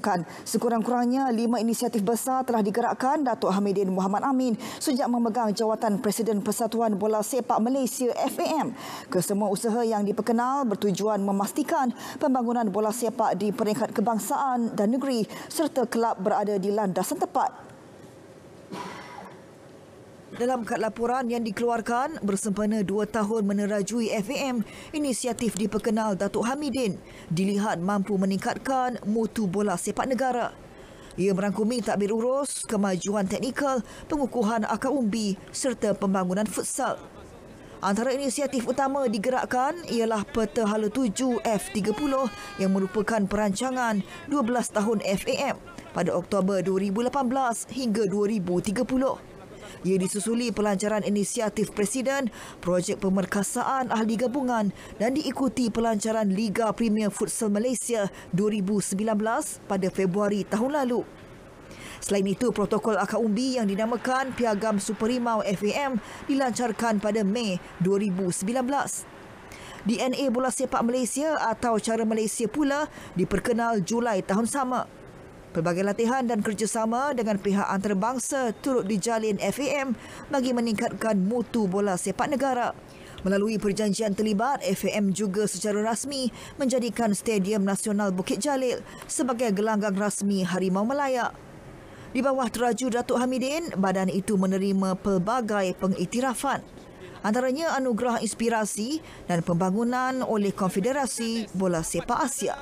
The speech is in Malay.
Kan? Sekurang-kurangnya lima inisiatif besar telah digerakkan Datuk Hamidin Muhammad Amin sejak memegang jawatan Presiden Persatuan Bola Sepak Malaysia FAM. Kesemua usaha yang diperkenal bertujuan memastikan pembangunan bola sepak di peringkat kebangsaan dan negeri serta kelab berada di landasan tepat. Dalam kad laporan yang dikeluarkan bersempena dua tahun menerajui FAM, inisiatif diperkenal Datuk Hamidin dilihat mampu meningkatkan mutu bola sepak negara. Ia merangkumi tadbir urus, kemajuan teknikal, pengukuhan akar umbi serta pembangunan futsal. Antara inisiatif utama digerakkan ialah Peta Hala 7 F30 yang merupakan perancangan 12 tahun FAM pada Oktober 2018 hingga 2030. Ia disusuli pelancaran inisiatif Presiden, projek pemerkasaan ahli gabungan dan diikuti pelancaran Liga Premier Futsal Malaysia 2019 pada Februari tahun lalu. Selain itu, protokol akar umbi yang dinamakan Piagam Superimau FAM dilancarkan pada Mei 2019. DNA Bola Sepak Malaysia atau Cara Malaysia pula diperkenal Julai tahun sama. Pelbagai latihan dan kerjasama dengan pihak antarabangsa turut dijalin FAM bagi meningkatkan mutu bola sepak negara. Melalui perjanjian terlibat, FAM juga secara rasmi menjadikan Stadium Nasional Bukit Jalil sebagai gelanggang rasmi Harimau Melaya. Di bawah teraju Datuk Hamidin, badan itu menerima pelbagai pengiktirafan antaranya anugerah inspirasi dan pembangunan oleh Konfederasi Bola Sepak Asia.